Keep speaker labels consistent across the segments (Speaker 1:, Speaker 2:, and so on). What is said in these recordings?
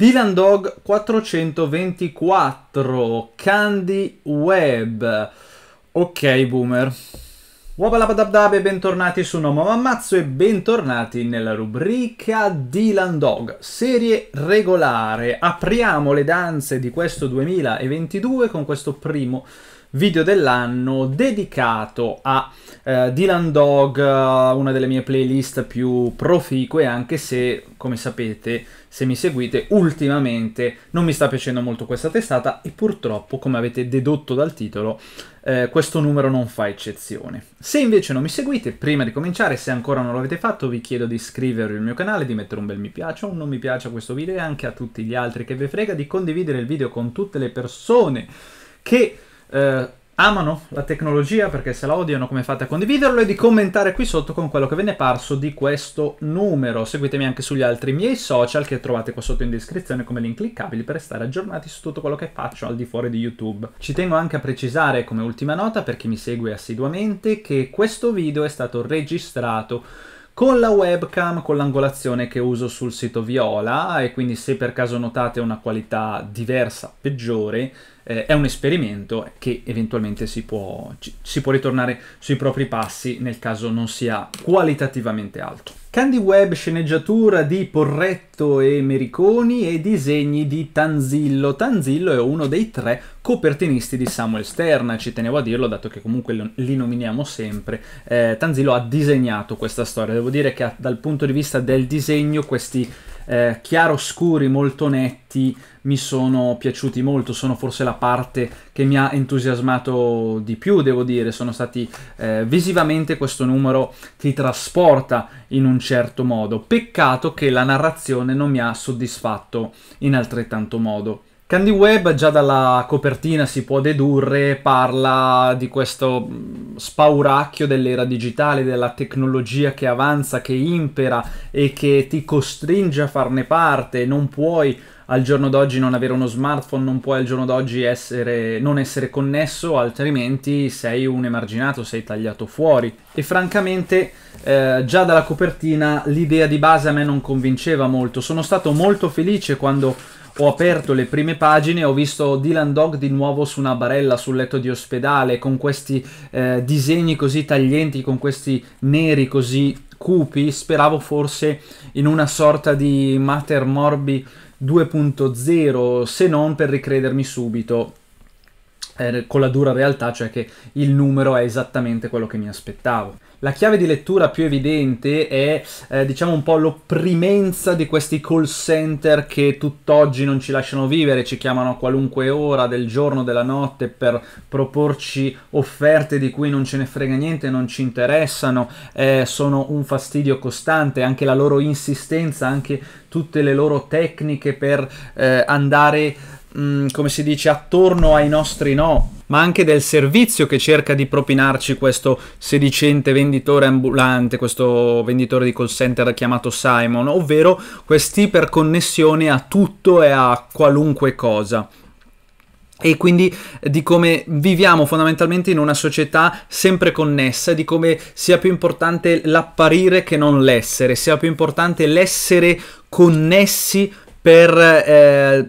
Speaker 1: Dylan Dog 424, Candy Web. Ok, boomer. Wabalabadabdab e bentornati su Nomo Mammazzo e bentornati nella rubrica Dylan Dog, serie regolare. Apriamo le danze di questo 2022 con questo primo video dell'anno dedicato a eh, Dylan Dog, eh, una delle mie playlist più proficue, anche se, come sapete, se mi seguite, ultimamente non mi sta piacendo molto questa testata e purtroppo, come avete dedotto dal titolo, eh, questo numero non fa eccezione. Se invece non mi seguite, prima di cominciare, se ancora non l'avete fatto, vi chiedo di iscrivervi al mio canale, di mettere un bel mi piace o un non mi piace a questo video e anche a tutti gli altri che vi frega, di condividere il video con tutte le persone che eh, amano la tecnologia perché se la odiano come fate a condividerlo e di commentare qui sotto con quello che ve ne è parso di questo numero. Seguitemi anche sugli altri miei social che trovate qua sotto in descrizione come link cliccabili per restare aggiornati su tutto quello che faccio al di fuori di YouTube. Ci tengo anche a precisare come ultima nota per chi mi segue assiduamente che questo video è stato registrato con la webcam, con l'angolazione che uso sul sito Viola e quindi se per caso notate una qualità diversa, peggiore, eh, è un esperimento che eventualmente si può, ci, si può ritornare sui propri passi nel caso non sia qualitativamente alto. Candy Web, sceneggiatura di Porretto e Mericoni e disegni di Tanzillo. Tanzillo è uno dei tre copertinisti di Samuel Stern, ci tenevo a dirlo dato che comunque li nominiamo sempre. Eh, Tanzillo ha disegnato questa storia, devo dire che dal punto di vista del disegno questi eh, chiaroscuri molto netti mi sono piaciuti molto, sono forse la parte che mi ha entusiasmato di più, devo dire, sono stati eh, visivamente questo numero ti trasporta in un certo modo. Peccato che la narrazione non mi ha soddisfatto in altrettanto modo. Candy Webb, già dalla copertina si può dedurre, parla di questo spauracchio dell'era digitale, della tecnologia che avanza, che impera e che ti costringe a farne parte, non puoi al giorno d'oggi non avere uno smartphone, non puoi al giorno d'oggi essere, non essere connesso, altrimenti sei un emarginato, sei tagliato fuori. E francamente, eh, già dalla copertina l'idea di base a me non convinceva molto. Sono stato molto felice quando ho aperto le prime pagine, ho visto Dylan Dog di nuovo su una barella sul letto di ospedale, con questi eh, disegni così taglienti, con questi neri così cupi, speravo forse in una sorta di Mater Morbi 2.0, se non per ricredermi subito eh, con la dura realtà, cioè che il numero è esattamente quello che mi aspettavo. La chiave di lettura più evidente è eh, diciamo un po' l'opprimenza di questi call center che tutt'oggi non ci lasciano vivere, ci chiamano a qualunque ora del giorno, della notte per proporci offerte di cui non ce ne frega niente, non ci interessano, eh, sono un fastidio costante, anche la loro insistenza, anche tutte le loro tecniche per eh, andare Mm, come si dice, attorno ai nostri no, ma anche del servizio che cerca di propinarci questo sedicente venditore ambulante, questo venditore di call center chiamato Simon, ovvero quest'iperconnessione a tutto e a qualunque cosa e quindi eh, di come viviamo fondamentalmente in una società sempre connessa, di come sia più importante l'apparire che non l'essere, sia più importante l'essere connessi per eh,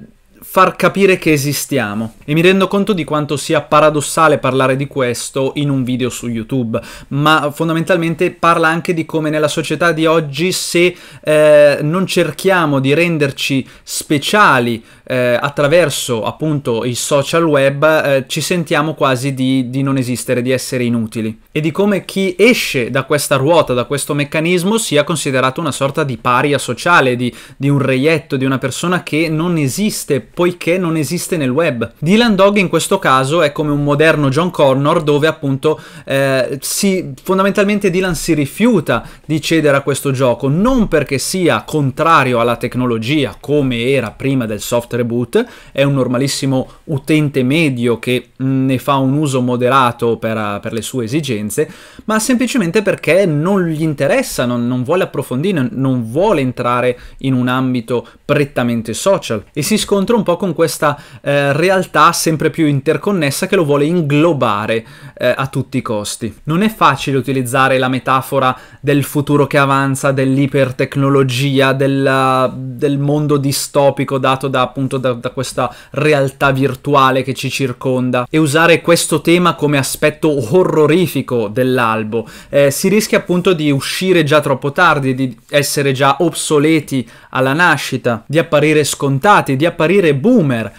Speaker 1: far capire che esistiamo. E mi rendo conto di quanto sia paradossale parlare di questo in un video su YouTube, ma fondamentalmente parla anche di come nella società di oggi se eh, non cerchiamo di renderci speciali eh, attraverso appunto i social web eh, ci sentiamo quasi di, di non esistere, di essere inutili e di come chi esce da questa ruota, da questo meccanismo sia considerato una sorta di paria sociale, di, di un reietto, di una persona che non esiste poiché non esiste nel web. Dylan Dog in questo caso è come un moderno John Connor dove appunto eh, si, fondamentalmente Dylan si rifiuta di cedere a questo gioco non perché sia contrario alla tecnologia come era prima del software reboot, è un normalissimo utente medio che mm, ne fa un uso moderato per, per le sue esigenze, ma semplicemente perché non gli interessa, non, non vuole approfondire, non vuole entrare in un ambito prettamente social e si scontra un po' con questa eh, realtà sempre più interconnessa che lo vuole inglobare eh, a tutti i costi. Non è facile utilizzare la metafora del futuro che avanza, dell'ipertecnologia, della, del mondo distopico dato da appunto appunto da, da questa realtà virtuale che ci circonda e usare questo tema come aspetto horrorifico dell'albo. Eh, si rischia appunto di uscire già troppo tardi, di essere già obsoleti alla nascita, di apparire scontati, di apparire boomer.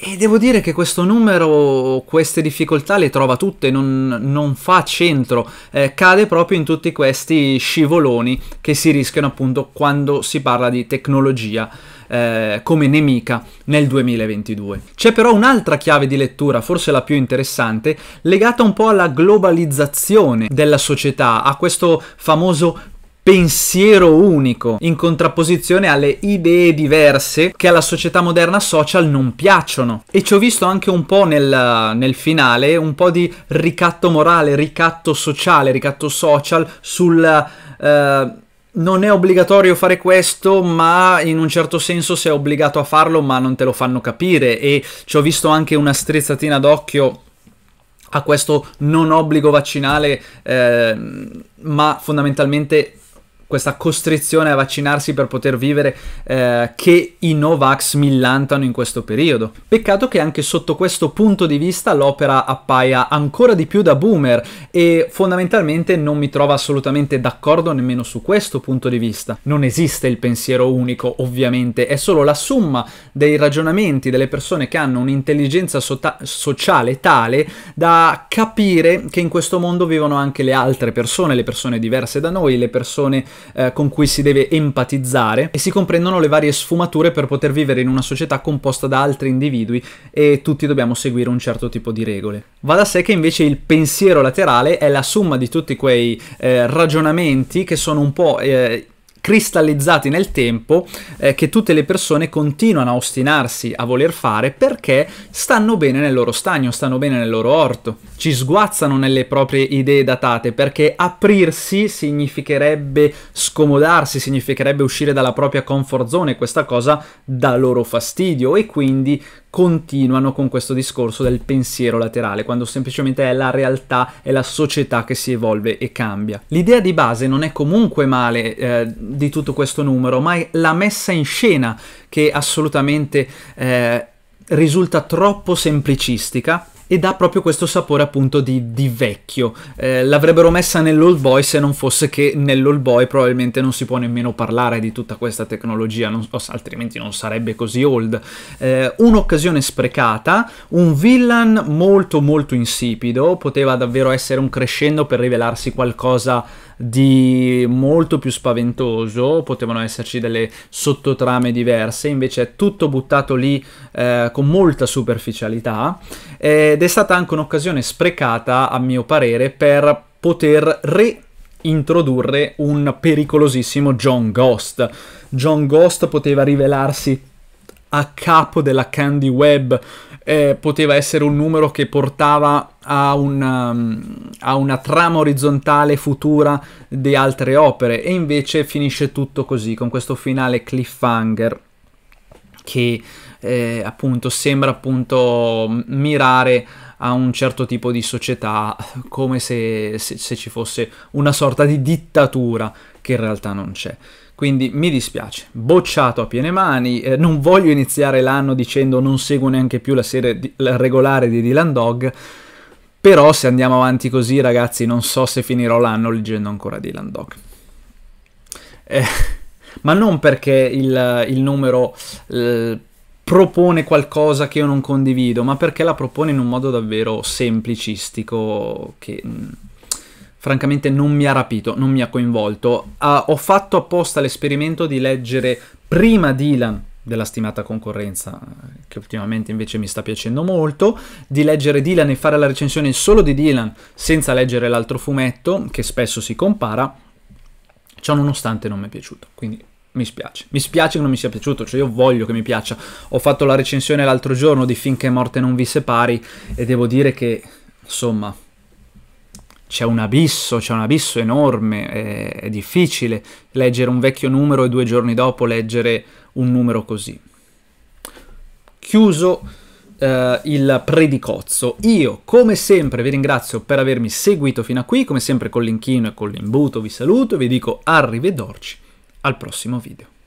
Speaker 1: E devo dire che questo numero, queste difficoltà le trova tutte, non, non fa centro, eh, cade proprio in tutti questi scivoloni che si rischiano appunto quando si parla di tecnologia eh, come nemica nel 2022. C'è però un'altra chiave di lettura, forse la più interessante, legata un po' alla globalizzazione della società, a questo famoso pensiero unico, in contrapposizione alle idee diverse che alla società moderna social non piacciono. E ci ho visto anche un po' nel, nel, finale, un po' di ricatto morale, ricatto sociale, ricatto social sul... Eh, non è obbligatorio fare questo, ma in un certo senso sei obbligato a farlo, ma non te lo fanno capire. E ci ho visto anche una strizzatina d'occhio a questo non obbligo vaccinale, eh, ma fondamentalmente questa costrizione a vaccinarsi per poter vivere eh, che i Novax millantano in questo periodo. Peccato che anche sotto questo punto di vista l'opera appaia ancora di più da boomer e fondamentalmente non mi trovo assolutamente d'accordo nemmeno su questo punto di vista. Non esiste il pensiero unico, ovviamente, è solo la somma dei ragionamenti delle persone che hanno un'intelligenza so sociale tale da capire che in questo mondo vivono anche le altre persone, le persone diverse da noi, le persone eh, con cui si deve empatizzare e si comprendono le varie sfumature per poter vivere in una società composta da altri individui e tutti dobbiamo seguire un certo tipo di regole. Va da sé che invece il pensiero laterale è la somma di tutti quei eh, ragionamenti che sono un po' eh, cristallizzati nel tempo eh, che tutte le persone continuano a ostinarsi a voler fare perché stanno bene nel loro stagno, stanno bene nel loro orto. Ci sguazzano nelle proprie idee datate perché aprirsi significherebbe scomodarsi, significherebbe uscire dalla propria comfort zone, questa cosa dà loro fastidio e quindi continuano con questo discorso del pensiero laterale, quando semplicemente è la realtà, è la società che si evolve e cambia. L'idea di base non è comunque male eh, di tutto questo numero, ma è la messa in scena che assolutamente eh, risulta troppo semplicistica e dà proprio questo sapore appunto di, di vecchio. Eh, l'avrebbero messa nell'Old Boy se non fosse che nell'Old Boy probabilmente non si può nemmeno parlare di tutta questa tecnologia, non, altrimenti non sarebbe così old. Eh, un'occasione sprecata, un villain molto molto insipido, poteva davvero essere un crescendo per rivelarsi qualcosa di molto più spaventoso, potevano esserci delle sottotrame diverse, invece è tutto buttato lì eh, con molta superficialità ed è stata anche un'occasione sprecata, a mio parere, per poter re introdurre un pericolosissimo John Ghost. John Ghost poteva rivelarsi a capo della Candy Web, eh, poteva essere un numero che portava a una, um, a una, trama orizzontale futura di altre opere e invece finisce tutto così, con questo finale cliffhanger che eh, appunto sembra appunto mirare a un certo tipo di società come se, se, se ci fosse una sorta di dittatura che in realtà non c'è. Quindi mi dispiace, bocciato a piene mani, eh, non voglio iniziare l'anno dicendo non seguo neanche più la serie di, la regolare di Dylan Dog, però se andiamo avanti così ragazzi non so se finirò l'anno leggendo ancora Dylan Dog. Eh, ma non perché il, il numero eh, propone qualcosa che io non condivido, ma perché la propone in un modo davvero semplicistico che mm, francamente non mi ha rapito, non mi ha coinvolto. Ah, ho fatto apposta l'esperimento di leggere prima Dylan della stimata concorrenza, eh, che ultimamente invece mi sta piacendo molto, di leggere Dylan e fare la recensione solo di Dylan senza leggere l'altro fumetto, che spesso si compara, ciò nonostante non mi è piaciuto. Quindi mi spiace. Mi spiace che non mi sia piaciuto, cioè io voglio che mi piaccia. Ho fatto la recensione l'altro giorno di Finché morte non vi separi e devo dire che, insomma, c'è un abisso, c'è un abisso enorme, è, è, difficile leggere un vecchio numero e due giorni dopo leggere un numero così. Chiuso eh, il predicozzo, io come sempre vi ringrazio per avermi seguito fino a qui, come sempre con l'inchino e con l'imbuto vi saluto, e vi dico arrivederci al prossimo video.